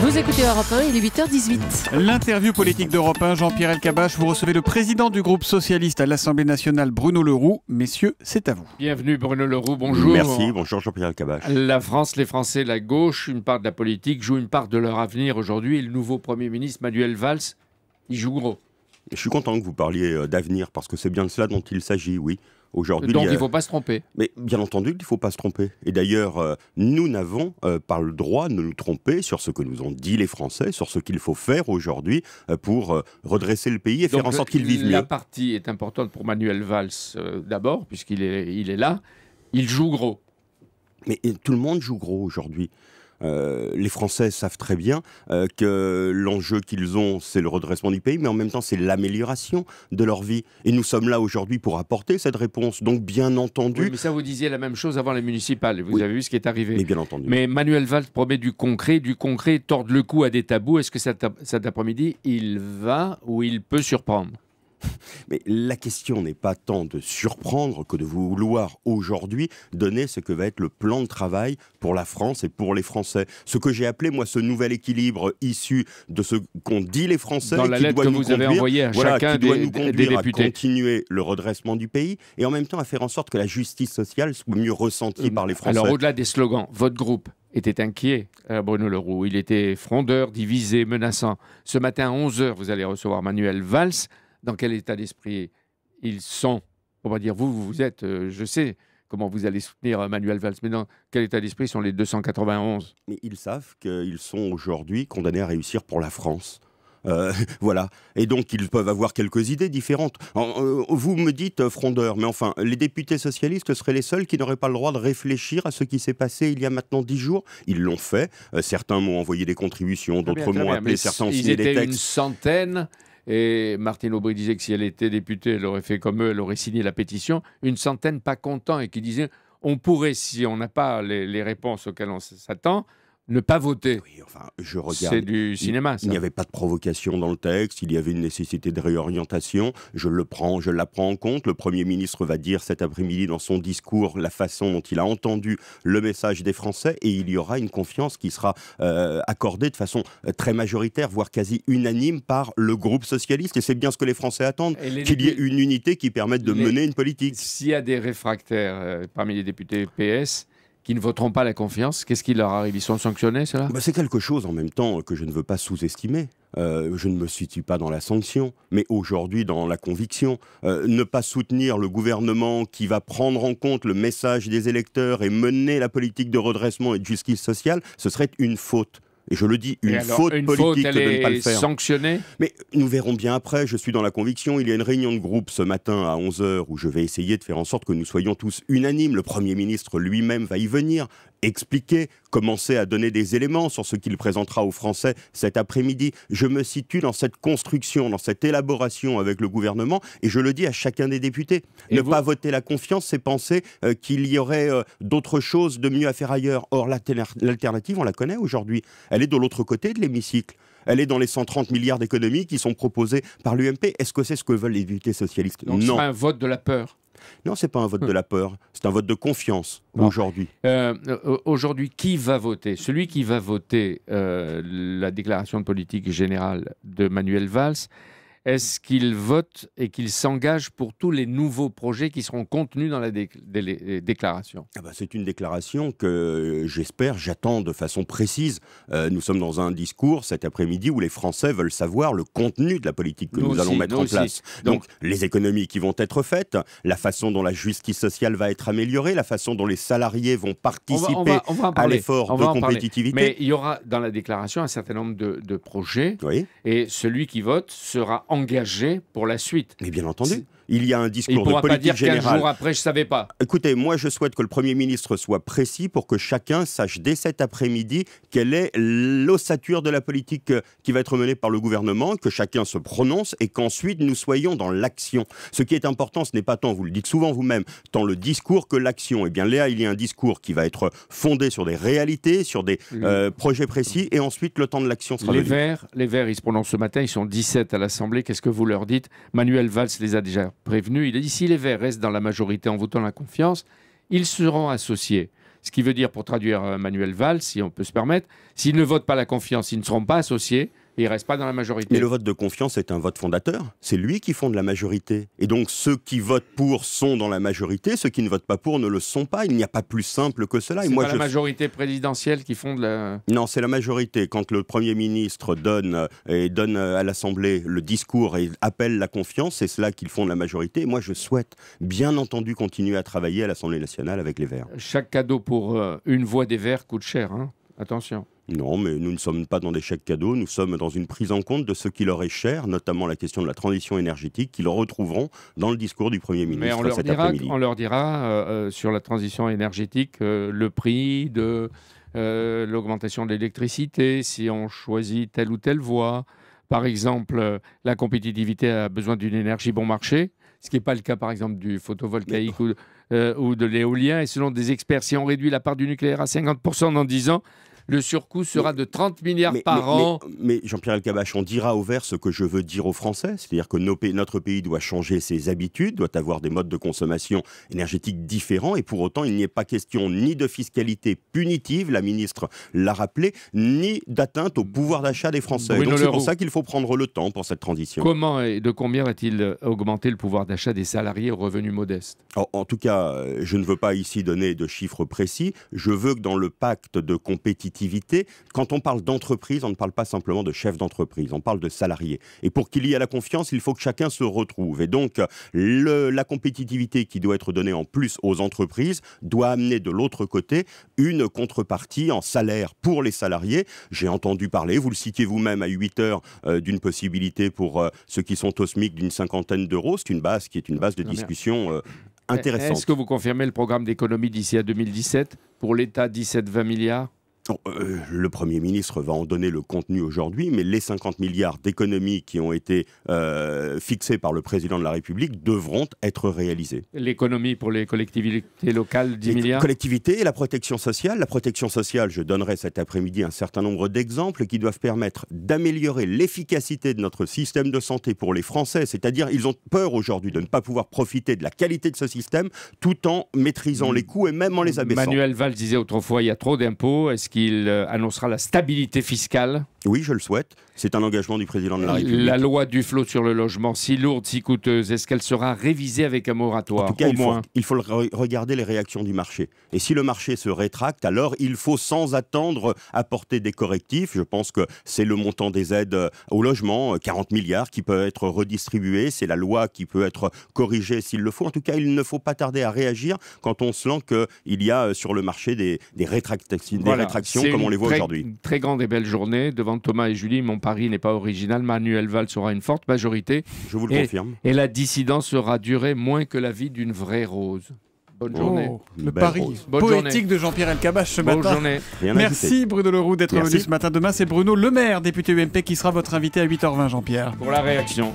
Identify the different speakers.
Speaker 1: Vous écoutez Europe 1, il est 8h18.
Speaker 2: L'interview politique
Speaker 1: d'Europe 1, Jean-Pierre Elkabach, vous recevez le président du groupe socialiste à l'Assemblée nationale, Bruno Leroux. Messieurs, c'est à vous. Bienvenue Bruno Leroux, bonjour. Merci, bonjour Jean-Pierre Elkabach. La France, les Français, la gauche, une part de la politique joue une part de leur avenir aujourd'hui. Et le nouveau Premier ministre, Manuel Valls, il joue gros
Speaker 2: je suis content que vous parliez euh, d'avenir, parce que c'est bien de cela dont il s'agit, oui. Aujourd'hui, Donc il ne euh, faut pas se tromper. Mais bien entendu qu'il ne faut pas se tromper. Et d'ailleurs, euh, nous n'avons pas le droit de nous tromper sur ce que nous ont dit les Français, sur ce qu'il faut faire aujourd'hui pour redresser le
Speaker 1: pays et faire en sorte qu'il vive mieux. La partie est importante pour Manuel Valls d'abord, puisqu'il est, il est là. Il joue gros. Mais tout le monde joue gros aujourd'hui.
Speaker 2: Euh, les Français savent très bien euh, que l'enjeu qu'ils ont, c'est le redressement du pays, mais en même temps, c'est l'amélioration de leur vie. Et nous sommes là aujourd'hui pour apporter cette réponse. Donc,
Speaker 1: bien entendu. mais ça, vous disiez la même chose avant les municipales. Vous avez vu ce qui est arrivé. Mais bien entendu. Mais Manuel Valls promet du concret, du concret, tord le cou à des tabous. Est-ce que cet après-midi, il va ou il peut surprendre
Speaker 2: Mais la question n'est pas tant de surprendre que de vouloir aujourd'hui donner ce que va être le plan de travail pour la France et pour les Français. Ce que j'ai appelé, moi, ce nouvel équilibre issu de ce qu'ont dit les Français Dans la lettre que vous avez envoyée à chacun doit nous conduire à continuer le redressement du pays et en même temps à faire en sorte que la justice sociale soit mieux ressentie par les Français. Alors au-delà
Speaker 1: des slogans, votre groupe était inquiet, euh, Bruno Leroux. Il était frondeur, divisé, menaçant. Ce matin à 11h, vous allez recevoir Manuel Valls dans quel état d'esprit ils sont. On va dire, vous, vous êtes, euh, je sais comment vous allez soutenir euh, Manuel Valls, mais dans quel état d'esprit sont les 291
Speaker 2: Mais ils savent qu'ils sont aujourd'hui condamnés à réussir pour la France. Euh, voilà. Et donc, ils peuvent avoir quelques idées différentes. vous me dites, frondeur, mais enfin, les députés socialistes seraient les seuls qui n'auraient pas le droit de réfléchir à ce qui s'est passé il y a maintenant dix jours. Ils l'ont fait. certains m'ont envoyé des contributions, d'autres m'ont appelé, certains ont signé des textes. Ils étaient une
Speaker 1: centaine. Et Martine Aubry disait que si elle était députée, elle aurait fait comme eux, elle aurait signé la pétition. Une centaine pas contents et qui disait: on pourrait, si on n'a pas les, les réponses auxquelles on s'attend, ne pas voter. enfin, je C'est du cinéma, Il n'y
Speaker 2: avait pas de provocation dans le texte, il y avait une nécessité de réorientation. Je le prends, je la prends en compte. Le Premier ministre va dire cet après-midi dans son discours la façon dont il a entendu le message des Français et il y aura une confiance qui sera euh, accordée de façon euh, très majoritaire, voire quasi unanime par le groupe socialiste. Et c'est bien ce que les Français attendent, qu'il
Speaker 1: y ait une unité qui permette de mener une politique. S'il y a des réfractaires euh, parmi les députés PS, qui ne voteront pas la confiance, qu'est-ce qui leur arrive Ils sont sanctionnés, cela bah,
Speaker 2: C'est quelque chose en même temps que je ne veux pas sous-estimer. Euh, je ne me situe pas dans la sanction, mais aujourd'hui dans la conviction. Euh, ne pas soutenir le gouvernement qui va prendre en compte le message des électeurs et mener la politique de redressement et de justice sociale, ce serait une faute et je le dis, une faute politique de ne pas le faire.
Speaker 1: Sanctionnée Mais nous
Speaker 2: verrons bien après, je suis dans la conviction, il y a une réunion de groupe ce matin à 11h où je vais essayer de faire en sorte que nous soyons tous unanimes, le Premier ministre lui-même va y venir, expliquer, commencer à donner des éléments sur ce qu'il présentera aux Français cet après-midi. Je me situe dans cette construction, dans cette élaboration avec le gouvernement, et je le dis à chacun des députés. ne pas voter la confiance, c'est penser euh, qu'il y aurait euh, d'autres choses de mieux à faire ailleurs. Or, l'alternative, on la connaît aujourd'hui. Elle est de l'autre côté de l'hémicycle elle est dans les 130 milliards d'économies qui sont proposées par l'UMP. Est-ce que c'est ce que veulent les députés socialistes Non. Ce sera un
Speaker 1: vote de la peur. Non, c'est pas un vote de la peur, c'est un vote de confiance aujourd'hui. Euh, euh, aujourd'hui, qui va voter Celui qui va voter euh, la déclaration de politique générale de Manuel Valls, est-ce qu'il vote et qu'il s'engage pour tous les nouveaux projets qui seront contenus dans la déclaration ah bah, C'est une
Speaker 2: déclaration que euh, j'espère, j'attends de façon précise. Euh, nous sommes dans un discours cet après-midi où les Français veulent savoir le contenu de la politique que nous, allons mettre en place. Donc, les économies qui vont être faites, la façon dont la justice sociale va être améliorée, la façon dont les salariés vont participer à l'effort de compétitivité. Mais
Speaker 1: il y aura dans la déclaration un certain nombre de, projets et celui qui vote sera en engagé pour la suite. Mais bien entendu il y a un discours de politique pas dire jours après, je savais pas.
Speaker 2: Écoutez, moi, je souhaite que le Premier ministre soit précis pour que chacun sache dès cet après-midi quelle est l'ossature de la politique euh, qui va être menée par le gouvernement, que chacun se prononce et qu'ensuite nous soyons dans l'action. Ce qui est important, ce n'est pas tant, vous le dites souvent vous-même, tant le discours que l'action. Eh bien, là, il y a un discours qui va être fondé sur des réalités, sur des
Speaker 1: euh, projets précis, et ensuite le temps de l'action sera les verts, les Verts, ils se prononcent ce matin, ils sont 17 à l'Assemblée. Qu'est-ce que vous leur dites Manuel Valls les a déjà prévenu. Il a dit si les Verts restent dans la majorité en votant la confiance, ils seront associés. Ce qui veut dire, pour traduire euh, Manuel Valls, si on peut se permettre, s'ils ne votent pas la confiance, ils ne seront pas associés. Il ne reste pas dans la majorité. Mais le vote de confiance est
Speaker 2: un vote fondateur. C'est lui qui fonde la majorité. Et donc ceux qui votent pour sont dans la majorité, ceux qui ne votent pas pour ne le sont pas. Il n'y a pas plus simple que cela. C'est pas la
Speaker 1: majorité présidentielle qui fonde la...
Speaker 2: Non, c'est la majorité. Quand le Premier ministre donne, euh, et donne euh, à l'Assemblée le discours et appelle la confiance, c'est cela qu'ils fonde la majorité. moi, je souhaite bien entendu continuer à travailler à l'Assemblée nationale avec les Verts.
Speaker 1: Chaque cadeau pour euh, une voix des Verts coûte cher. Hein. Attention.
Speaker 2: Non, mais nous ne sommes pas dans des chèques cadeaux, nous sommes dans une prise en compte de ce qui leur est cher, notamment la question de la transition énergétique, qu'ils retrouveront dans le discours du Premier ministre mais on leur dira,
Speaker 1: On leur dira sur la transition énergétique euh, le prix de euh, l'augmentation de l'électricité, si on choisit telle ou telle voie. Par exemple, la compétitivité a besoin d'une énergie bon marché, ce qui n'est pas le cas par exemple du photovoltaïque ou, euh, ou de l'éolien. Et selon des experts, si on réduit la part du nucléaire à 50% dans 10 ans, le surcoût sera de 30 milliards par an.
Speaker 2: Mais, Jean-Pierre Elkabbach, on dira au vert ce que je veux dire aux Français, c'est-à-dire que notre pays doit changer ses habitudes, doit avoir des modes de consommation énergétique différents, et pour autant, il n'y a pas question ni de fiscalité punitive, la ministre l'a rappelé, ni d'atteinte au pouvoir d'achat des Français. Donc c'est pour ça qu'il faut prendre le temps pour cette transition.
Speaker 1: Comment et de combien va-t-il augmenter le pouvoir d'achat des salariés aux revenus modestes En tout
Speaker 2: cas, je ne veux pas ici donner de chiffres précis. Je veux que dans le pacte de compétitivité quand on parle d'entreprise, on ne parle pas simplement de chef d'entreprise, on parle de salariés. Et pour qu'il y ait la confiance, il faut que chacun se retrouve. Et donc, la compétitivité qui doit être donnée en plus aux entreprises doit amener de l'autre côté une contrepartie en salaire pour les salariés. J'ai entendu parler, vous le citiez vous-même à 8 heures, euh, d'une possibilité pour euh, ceux qui sont au SMIC d'une cinquantaine d'euros. C'est une base qui est une base de discussion
Speaker 1: euh, intéressante. Est-ce que vous confirmez le programme d'économie d'ici à 2017 Pour l'État, 17-20 milliards euh,
Speaker 2: le Premier ministre va en donner le contenu aujourd'hui, mais les 50 milliards d'économies qui ont été euh, fixées par le président de la République devront être réalisées.
Speaker 1: L'économie pour les collectivités locales, 10 les
Speaker 2: Collectivités et la protection sociale. La protection sociale, je donnerai cet après-midi un certain nombre d'exemples qui doivent permettre d'améliorer l'efficacité de notre système de santé pour les Français. C'est-à-dire, ils ont peur aujourd'hui de ne pas pouvoir profiter de la qualité de ce système tout en maîtrisant les coûts et même en les abaissant. Manuel
Speaker 1: Valls disait autrefois il y a trop d'impôts. est qu'il euh, annoncera la stabilité fiscale oui, je le souhaite. C'est un engagement du président de la République. La loi du flot sur le logement, si lourde, si coûteuse, est-ce qu'elle sera révisée avec un moratoire En tout cas, il, moins.
Speaker 2: Faut, il faut regarder les réactions du marché. Et si le marché se rétracte, alors il faut sans attendre apporter des correctifs. Je pense que c'est le montant des aides euh, au logement, 40 euh, milliards, qui peut être redistribué. C'est la loi qui peut être corrigée s'il le faut. En tout cas, il ne faut pas tarder à réagir quand on sent qu'il y a euh, sur le marché des, des, rétractions comme on les voit aujourd'hui.
Speaker 1: Très grande et belle journée devant Thomas et Julie, mon pari n'est pas original, Manuel Valls aura une forte majorité. Je vous le et, confirme. Et la dissidence sera durée moins que la vie d'une vraie rose. Bonne oh, journée. le pari poétique de Jean-Pierre Elkabach ce Bonne matin. Journée. Merci Bruno Leroux d'être venu ce
Speaker 2: matin. Demain, c'est Bruno Le Maire, député UMP, qui sera votre invité à 8h20, Jean-Pierre. Pour la
Speaker 1: réaction.